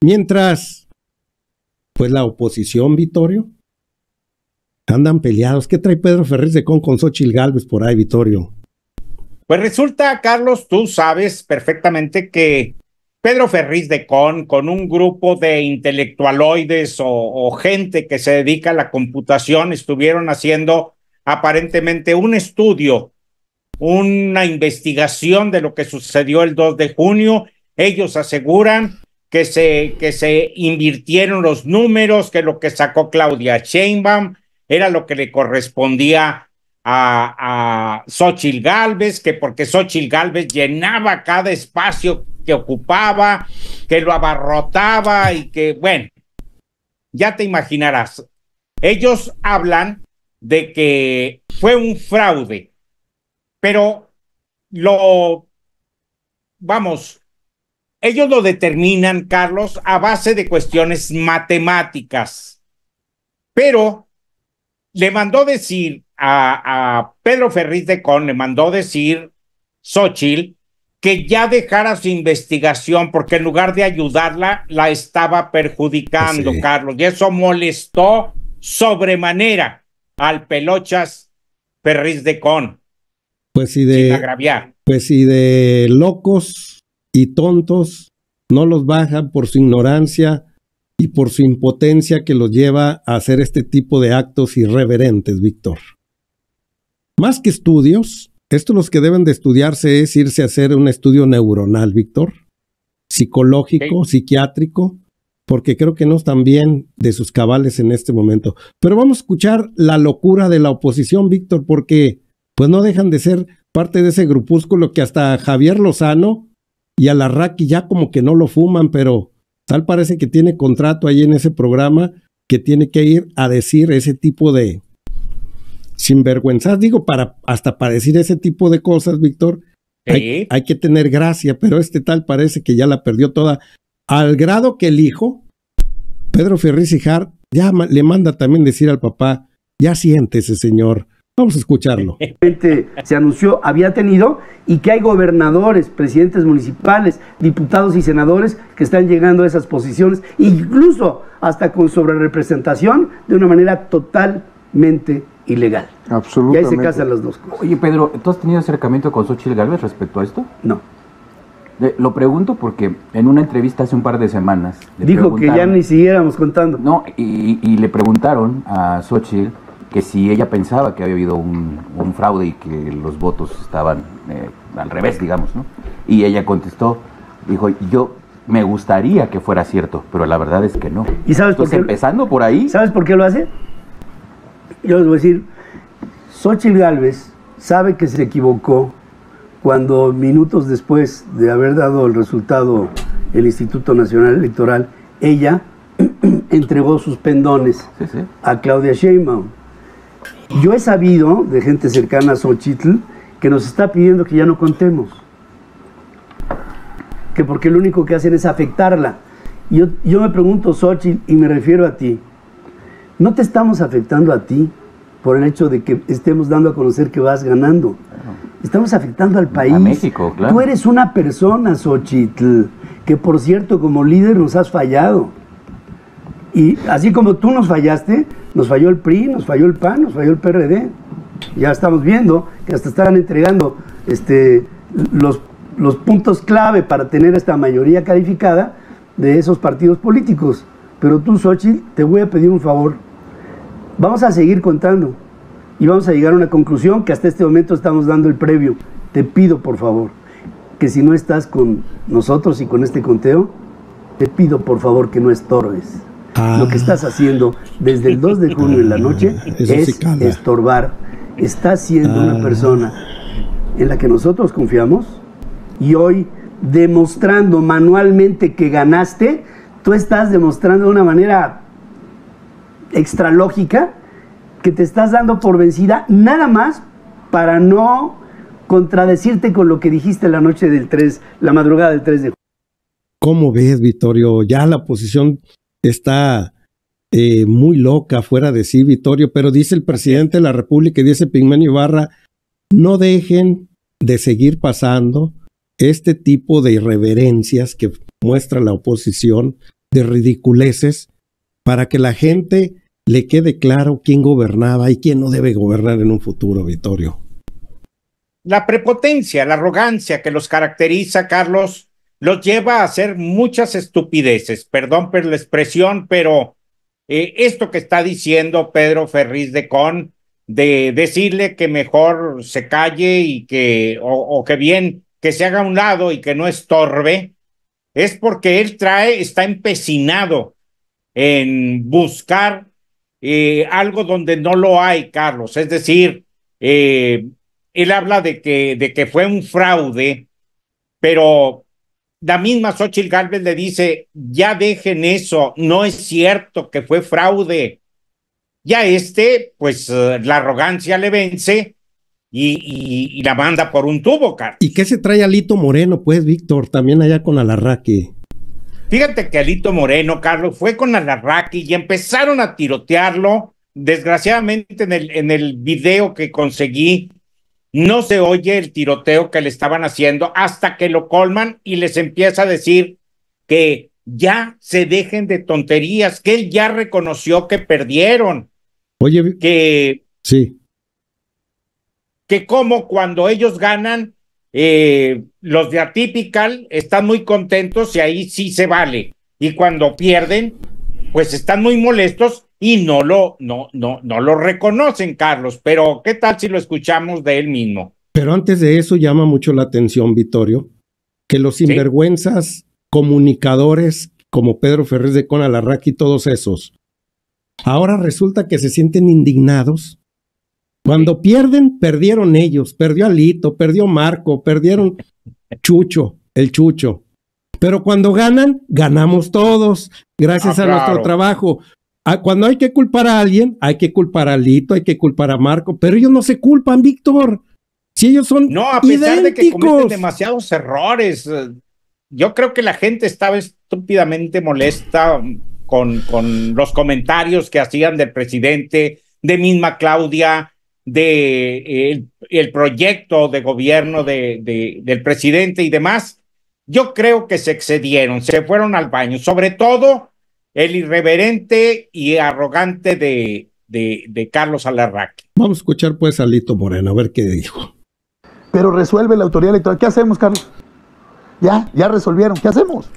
Mientras, pues la oposición, Vitorio, andan peleados. ¿Qué trae Pedro Ferriz de Con con Xochil Galvez? por ahí, Vitorio? Pues resulta, Carlos, tú sabes perfectamente que Pedro Ferriz de Con, con un grupo de intelectualoides o, o gente que se dedica a la computación, estuvieron haciendo aparentemente un estudio, una investigación de lo que sucedió el 2 de junio. Ellos aseguran que se, que se invirtieron los números, que lo que sacó Claudia Sheinbaum era lo que le correspondía a, a Xochitl Galvez, que porque Xochitl Galvez llenaba cada espacio que ocupaba, que lo abarrotaba y que, bueno, ya te imaginarás. Ellos hablan de que fue un fraude, pero lo, vamos, ellos lo determinan, Carlos, a base de cuestiones matemáticas. Pero le mandó decir a, Pedro Ferriz de Con, le mandó decir Xochitl que ya dejara su investigación porque en lugar de ayudarla, la estaba perjudicando, Carlos. Y eso molestó sobremanera al pelochas Ferriz de Con. Pues sí de... Pues de locos y tontos, no los bajan por su ignorancia y por su impotencia que los lleva a hacer este tipo de actos irreverentes, Víctor. Más que estudios, esto los que deben de estudiarse es irse a hacer un estudio neuronal, Víctor, psicológico, psiquiátrico, porque creo que no están bien de sus cabales en este momento. Pero vamos a escuchar la locura de la oposición, Víctor, porque pues no dejan de ser parte de ese grupúsculo que hasta Javier Lozano y a la Raki ya como que no lo fuman, pero tal parece que tiene contrato ahí en ese programa que tiene que ir a decir ese tipo de sinvergüenzas, digo, para hasta para decir ese tipo de cosas, Víctor, hay, que tener gracia, pero este tal parece que ya la perdió toda, al grado que el hijo, Pedro Ferriz Hart, ya le manda también decir al papá, ya siente ese señor, Vamos a escucharlo. Se anunció, había tenido, y que hay gobernadores, presidentes municipales, diputados y senadores que están llegando a esas posiciones, incluso hasta con sobrerepresentación, de una manera totalmente ilegal. Absolutamente. Y ahí se casan las dos cosas. Oye, Pedro, ¿tú has tenido acercamiento con Xochitl Galvez respecto a esto? No. lo pregunto porque en una entrevista hace un par de semanas. Le Dijo que ya ni siguiéramos contando. No, y, y le preguntaron a Xochitl si ella pensaba que había habido un, fraude y que los votos estaban eh, al revés, digamos, ¿no? Y ella contestó, dijo, yo me gustaría que fuera cierto, pero la verdad es que no. ¿Y sabes por qué? empezando por ahí... ¿Sabes por qué lo hace? Yo les voy a decir, Xochitl Gálvez sabe que se equivocó cuando minutos después de haber dado el resultado el Instituto Nacional Electoral, ella entregó sus pendones a Claudia Sheinbaum. Yo he sabido de gente cercana a Xochitl que nos está pidiendo que ya no contemos. Que porque lo único que hacen es afectarla. Yo, yo me pregunto, Xochitl, y me refiero a ti, ¿no te estamos afectando a ti por el hecho de que estemos dando a conocer que vas ganando? Estamos afectando al país. México, claro. Tú eres una persona, Xochitl, que por cierto, como líder nos has fallado. Y así como tú nos fallaste, nos falló el PRI, nos falló el PAN, nos falló el PRD. Ya estamos viendo que hasta estaban entregando este, los, los puntos clave para tener esta mayoría calificada de esos partidos políticos. Pero tú, Xochitl, te voy a pedir un favor. Vamos a seguir contando y vamos a llegar a una conclusión que hasta este momento estamos dando el previo. Te pido, por favor, que si no estás con nosotros y con este conteo, te pido, por favor, que no estorbes. Ah. Lo que estás haciendo desde el 2 de junio en la noche ah, es estorbar. Estás siendo una ah. persona en la que nosotros confiamos y hoy demostrando manualmente que ganaste, tú estás demostrando de una manera extralógica que te estás dando por vencida nada más para no contradecirte con lo que dijiste la noche del 3, la madrugada del 3 de junio. ¿Cómo ves, Vittorio? Ya la posición está eh, muy loca, fuera de sí, Vitorio pero dice el presidente de la República y dice Pigmenio Ibarra, no dejen de seguir pasando este tipo de irreverencias que muestra la oposición, de ridiculeces, para que la gente le quede claro quién gobernaba y quién no debe gobernar en un futuro, Vitorio La prepotencia, la arrogancia que los caracteriza, Carlos, los lleva a hacer muchas estupideces, perdón por la expresión, pero eh, esto que está diciendo Pedro Ferriz de Con, de decirle que mejor se calle y que, o, que bien, que se haga a un lado y que no estorbe, es porque él trae, está empecinado en buscar eh, algo donde no lo hay, Carlos. Es decir, eh, él habla de que, de que fue un fraude, pero la misma Xochitl Galvez le dice, ya dejen eso, no es cierto que fue fraude. Ya este, pues eh, la arrogancia le vence y, la manda por un tubo, Carlos. ¿Y qué se trae Alito Moreno, pues, Víctor? También allá con Alarraque. Fíjate que Alito Moreno, Carlos, fue con Alarraque y empezaron a tirotearlo. Desgraciadamente, en el, en el video que conseguí, no se oye el tiroteo que le estaban haciendo hasta que lo colman y les empieza a decir que ya se dejen de tonterías, que él ya reconoció que perdieron. Oye, que sí. Que como cuando ellos ganan, eh, los de Atypical están muy contentos y ahí sí se vale. Y cuando pierden, pues están muy molestos y no lo, no, no, no lo reconocen, Carlos, pero ¿qué tal si lo escuchamos de él mismo? Pero antes de eso llama mucho la atención, Vittorio, que los sinvergüenzas comunicadores como Pedro Ferrés de Conalarraqui y todos esos, ahora resulta que se sienten indignados. Cuando pierden, perdieron ellos, perdió Alito, perdió Marco, perdieron Chucho, el Chucho. Pero cuando ganan, ganamos todos, gracias ah, a nuestro trabajo. Ah, cuando hay que culpar a alguien, hay que culpar a Lito, hay que culpar a Marco, pero ellos no se culpan, Víctor. Si ellos son. No, a pesar de que cometen demasiados errores. Eh, yo creo que la gente estaba estúpidamente molesta con, con los comentarios que hacían del presidente, de misma Claudia, de eh, el, proyecto de gobierno del presidente y demás. Yo creo que se excedieron, se fueron al baño, sobre todo el irreverente y arrogante de, Carlos Alarraque. Vamos a escuchar pues a Lito Moreno, a ver qué dijo. Pero resuelve la autoridad electoral. ¿Qué hacemos, Carlos? Ya, ya resolvieron. ¿Qué hacemos?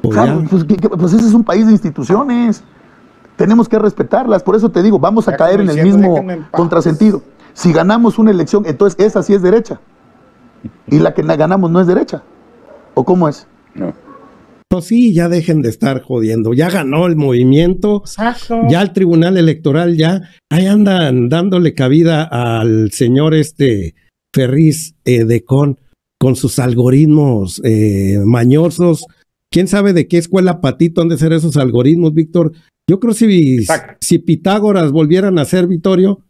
Pues, pues, pues, ese es un país de instituciones. Tenemos que respetarlas. Por eso te digo, vamos a caer en el mismo contrasentido. Si ganamos una elección, entonces esa sí es derecha. Y la que ganamos no es derecha. ¿O cómo es? No. Pues sí, ya dejen de estar jodiendo. Ya ganó el movimiento. Ya el Tribunal Electoral, ya. Ahí andan dándole cabida al señor este Ferriz eh, de Con con sus algoritmos eh, mañosos. ¿Quién sabe de qué escuela patito han de ser esos algoritmos, Víctor? Yo creo si, si Pitágoras volvieran a ser Vitorio,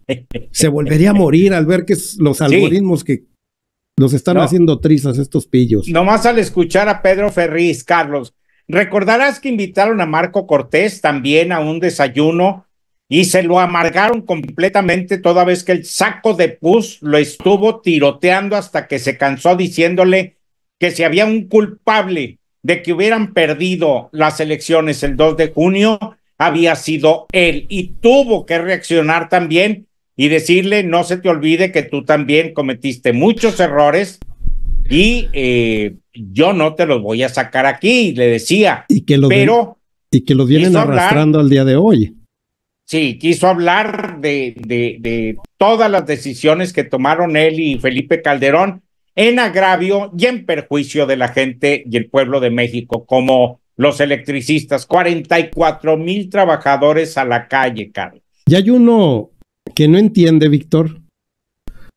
se volvería a morir al ver que los algoritmos que nos están haciendo trizas estos pillos. Nomás al escuchar a Pedro Ferriz, Carlos, recordarás que invitaron a Marco Cortés también a un desayuno y se lo amargaron completamente toda vez que el saco de pus lo estuvo tiroteando hasta que se cansó diciéndole que si había un culpable de que hubieran perdido las elecciones el 2 de junio, había sido él y tuvo que reaccionar también y decirle, no se te olvide que tú también cometiste muchos errores y eh, yo no te los voy a sacar aquí, le decía. Y que lo pero y que lo vienen arrastrando al día de hoy. Sí, quiso hablar de, de, de todas las decisiones que tomaron él y Felipe Calderón en agravio y en perjuicio de la gente y el pueblo de México, como los electricistas, 44 mil trabajadores a la calle, Carlos. Y hay uno que no entiende, Víctor,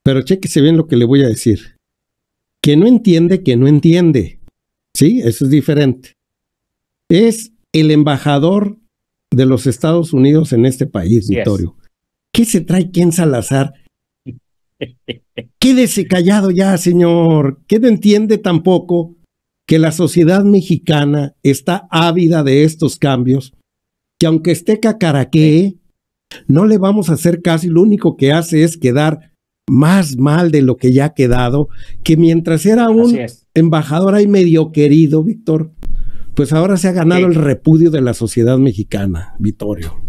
pero chequese bien lo que le voy a decir. Que no entiende, que no entiende. Sí, eso es diferente. Es el embajador de los Estados Unidos en este país, Victorio. ¿Qué se trae Ken Salazar? Quédese callado ya, señor. ¿Qué no entiende tampoco que la sociedad mexicana está ávida de estos cambios? Que aunque esté cacaraquee, no le vamos a hacer casi, lo único que hace es quedar más mal de lo que ya ha quedado, que mientras era un embajador ahí medio querido, Víctor, pues ahora se ha ganado el repudio de la sociedad mexicana, Vitorio.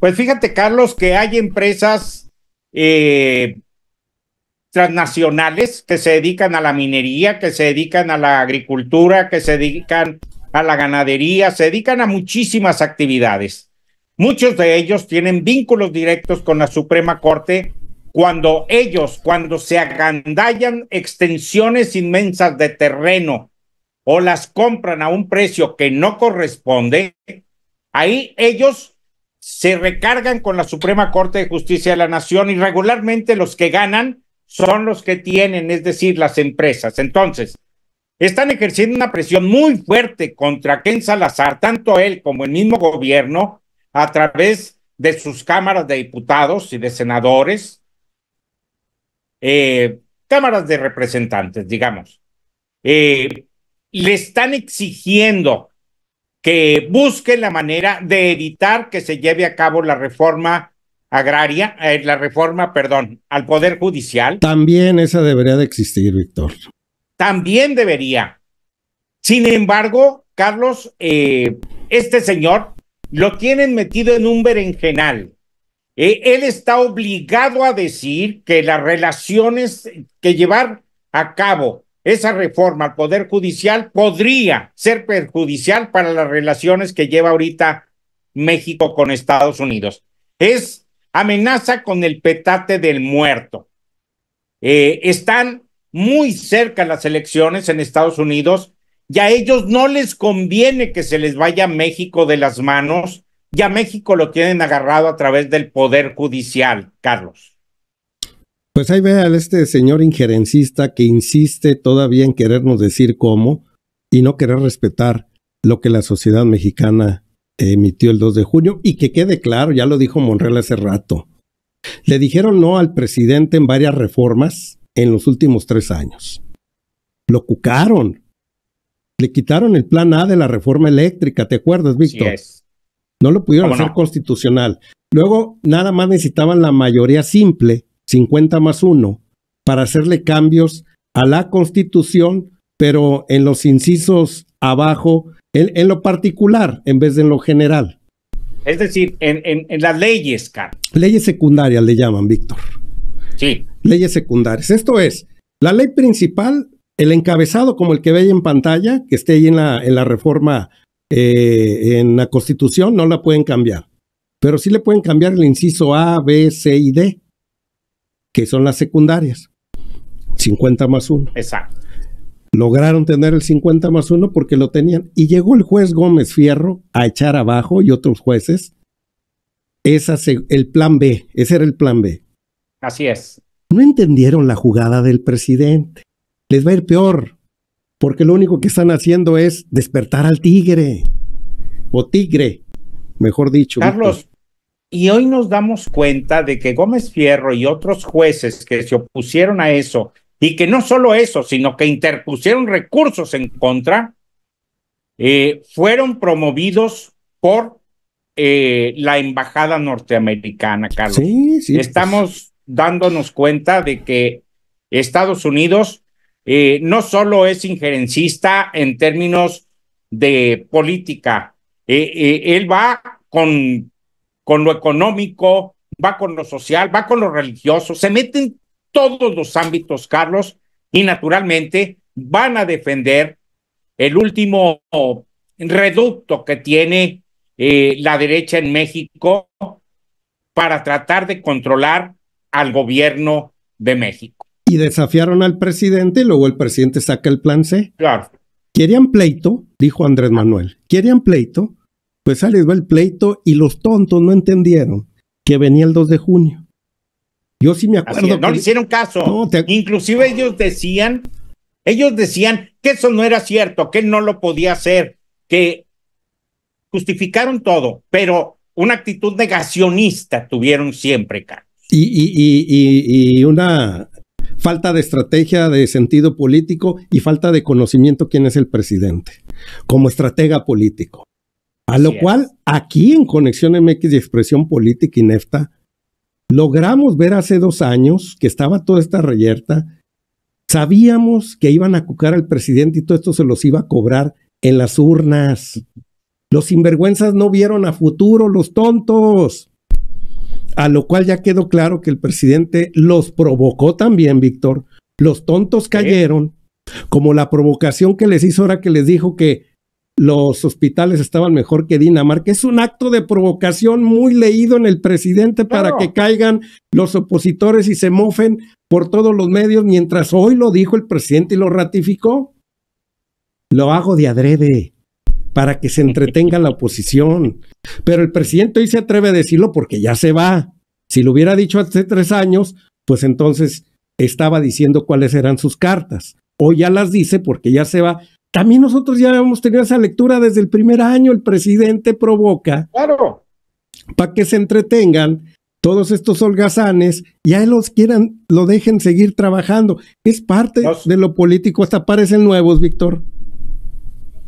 Pues fíjate, Carlos, que hay empresas eh, transnacionales que se dedican a la minería, que se dedican a la agricultura, que se dedican a la ganadería, se dedican a muchísimas actividades. Muchos de ellos tienen vínculos directos con la Suprema Corte cuando ellos, cuando se agandallan extensiones inmensas de terreno o las compran a un precio que no corresponde, ahí ellos se recargan con la Suprema Corte de Justicia de la Nación y regularmente los que ganan son los que tienen, es decir, las empresas. Entonces, están ejerciendo una presión muy fuerte contra Ken Salazar, tanto él como el mismo gobierno, a través de sus cámaras de diputados y de senadores, eh, cámaras de representantes, digamos, eh, le están exigiendo que busque la manera de evitar que se lleve a cabo la reforma agraria, eh, la reforma, perdón, al Poder Judicial. También esa debería de existir, Víctor. También debería. Sin embargo, Carlos, este señor lo tienen metido en un berenjenal. Eh, él está obligado a decir que las relaciones que llevar a cabo esa reforma al Poder Judicial podría ser perjudicial para las relaciones que lleva ahorita México con Estados Unidos. Es amenaza con el petate del muerto. Eh, están muy cerca las elecciones en Estados Unidos y a ellos no les conviene que se les vaya México de las manos, y a México lo tienen agarrado a través del Poder Judicial, Carlos. Pues ahí ve a este señor injerencista que insiste todavía en querernos decir cómo y no querer respetar lo que la sociedad mexicana emitió el 2 de junio y que quede claro, ya lo dijo Monreal hace rato. Le dijeron no al presidente en varias reformas en los últimos tres años. Lo cucaron, le quitaron el plan A de la reforma eléctrica, ¿te acuerdas, Víctor? no lo pudieron hacer constitucional. Luego, nada más necesitaban la mayoría simple, 50 más 1, para hacerle cambios a la constitución, pero en los incisos abajo, en, lo particular, en vez de en lo general. Es decir, en, en las leyes, Carlos. Leyes secundarias le llaman, Víctor. Sí. Leyes secundarias. Esto es, la ley principal el encabezado como el que ve ahí en pantalla, que esté ahí en la, reforma, eh, en la constitución, no la pueden cambiar. Pero sí le pueden cambiar el inciso A, B, C y D, que son las secundarias. 50 más 1. Exacto. Lograron tener el 50 más 1 porque lo tenían. Y llegó el juez Gómez Fierro a echar abajo y otros jueces esa el plan B. Ese era el plan B. Así es. No entendieron la jugada del presidente les va a ir peor, porque lo único que están haciendo es despertar al tigre, o tigre, mejor dicho. Carlos, y hoy nos damos cuenta de que Gómez Fierro y otros jueces que se opusieron a eso, y que no solo eso, sino que interpusieron recursos en contra, eh, fueron promovidos por eh, la embajada norteamericana, Carlos. Estamos dándonos cuenta de que Estados Unidos eh, no solo es injerencista en términos de política, eh, eh, él va con, con lo económico, va con lo social, va con lo religioso, se meten todos los ámbitos, Carlos, y naturalmente van a defender el último reducto que tiene la derecha en México para tratar de controlar al gobierno de México y desafiaron al presidente y luego el presidente saca el plan C. Claro. Querían pleito, dijo Andrés Manuel. Querían pleito, pues salió el pleito y los tontos no entendieron que venía el 2 de junio. Yo sí me acuerdo. no le hicieron caso. Inclusive ellos decían, ellos decían que eso no era cierto, que él no lo podía hacer, que justificaron todo, pero una actitud negacionista tuvieron siempre, Carlos. Y, y, y, y, una falta de estrategia, de sentido político y falta de conocimiento quién es el presidente como estratega político. A lo cual, aquí en Conexión MX y Expresión Política Inefta, logramos ver hace dos años que estaba toda esta reyerta. Sabíamos que iban a cucar al presidente y todo esto se los iba a cobrar en las urnas. Los sinvergüenzas no vieron a futuro, los tontos a lo cual ya quedó claro que el presidente los provocó también, Víctor. Los tontos cayeron, como la provocación que les hizo ahora que les dijo que los hospitales estaban mejor que Dinamarca. Es un acto de provocación muy leído en el presidente para que caigan los opositores y se mofen por todos los medios, mientras hoy lo dijo el presidente y lo ratificó. Lo hago de adrede para que se entretenga la oposición. Pero el presidente hoy se atreve a decirlo porque ya se va. Si lo hubiera dicho hace tres años, pues entonces estaba diciendo cuáles eran sus cartas. Hoy ya las dice porque ya se va. También nosotros ya hemos tenido esa lectura desde el primer año. El presidente provoca. Claro. Para que se entretengan todos estos holgazanes y a los quieran, lo dejen seguir trabajando. Es parte de lo político. Hasta parecen nuevos, Víctor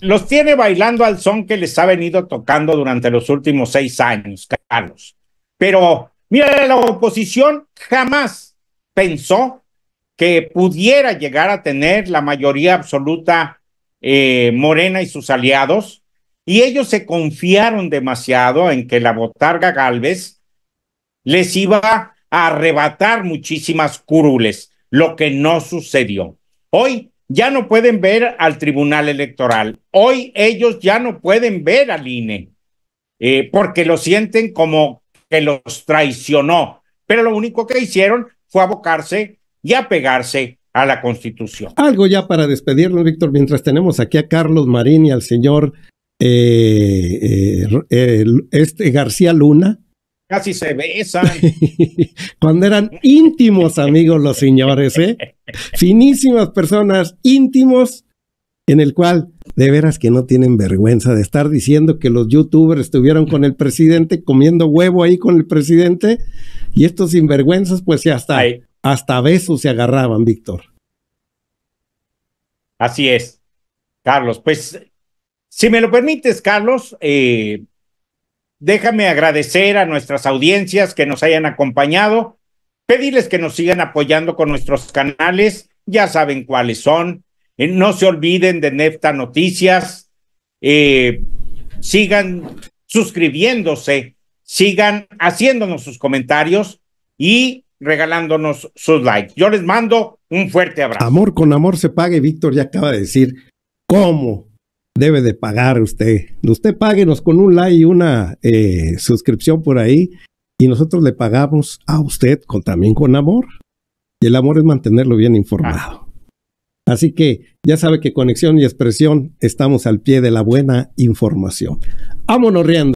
los tiene bailando al son que les ha venido tocando durante los últimos seis años, Carlos. Pero, mira, la oposición jamás pensó que pudiera llegar a tener la mayoría absoluta eh, Morena y sus aliados, y ellos se confiaron demasiado en que la botarga Galvez les iba a arrebatar muchísimas curules, lo que no sucedió. Hoy ya no pueden ver al Tribunal Electoral. Hoy ellos ya no pueden ver al INE eh, porque lo sienten como que los traicionó. Pero lo único que hicieron fue abocarse y apegarse a la Constitución. Algo ya para despedirlo, Víctor, mientras tenemos aquí a Carlos Marín y al señor eh, eh, este García Luna, casi se besan. Cuando eran íntimos amigos los señores, ¿eh? Finísimas personas, íntimos, en el cual de veras que no tienen vergüenza de estar diciendo que los youtubers estuvieron con el presidente, comiendo huevo ahí con el presidente, y estos sinvergüenzas, pues ya hasta, hasta besos se agarraban, Víctor. Así es, Carlos. Pues, si me lo permites, Carlos, eh, Déjame agradecer a nuestras audiencias que nos hayan acompañado, pedirles que nos sigan apoyando con nuestros canales, ya saben cuáles son. Eh, no se olviden de Nefta Noticias, eh, sigan suscribiéndose, sigan haciéndonos sus comentarios y regalándonos sus likes. Yo les mando un fuerte abrazo. Amor con amor se pague, Víctor ya acaba de decir cómo debe de pagar usted. Usted páguenos con un like y una eh, suscripción por ahí y nosotros le pagamos a usted con, también con amor. Y el amor es mantenerlo bien informado. Así que ya sabe que conexión y expresión estamos al pie de la buena información. Vámonos riendo.